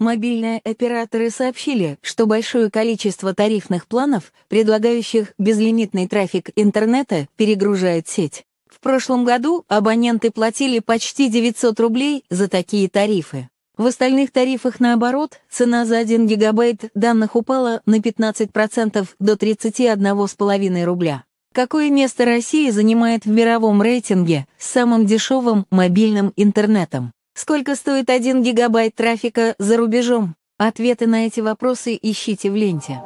Мобильные операторы сообщили, что большое количество тарифных планов, предлагающих безлимитный трафик интернета, перегружает сеть. В прошлом году абоненты платили почти 900 рублей за такие тарифы. В остальных тарифах, наоборот, цена за 1 гигабайт данных упала на 15% до 31,5 рубля. Какое место Россия занимает в мировом рейтинге с самым дешевым мобильным интернетом? Сколько стоит 1 гигабайт трафика за рубежом? Ответы на эти вопросы ищите в ленте.